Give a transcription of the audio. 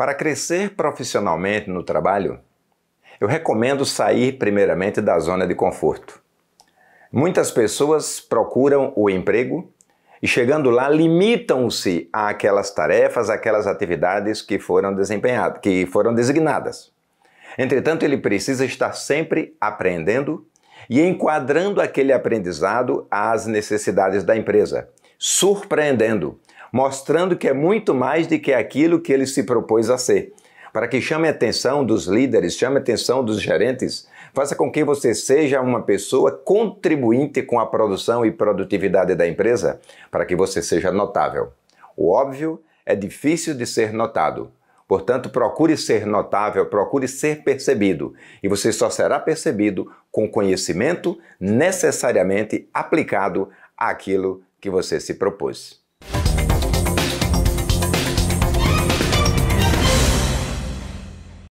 Para crescer profissionalmente no trabalho, eu recomendo sair primeiramente da zona de conforto. Muitas pessoas procuram o emprego e, chegando lá, limitam-se àquelas tarefas, àquelas atividades que foram desempenhadas, que foram designadas. Entretanto, ele precisa estar sempre aprendendo e enquadrando aquele aprendizado às necessidades da empresa, surpreendendo, mostrando que é muito mais do que aquilo que ele se propôs a ser. Para que chame a atenção dos líderes, chame a atenção dos gerentes, faça com que você seja uma pessoa contribuinte com a produção e produtividade da empresa, para que você seja notável. O óbvio é difícil de ser notado. Portanto, procure ser notável, procure ser percebido, e você só será percebido com conhecimento necessariamente aplicado àquilo que você se propôs.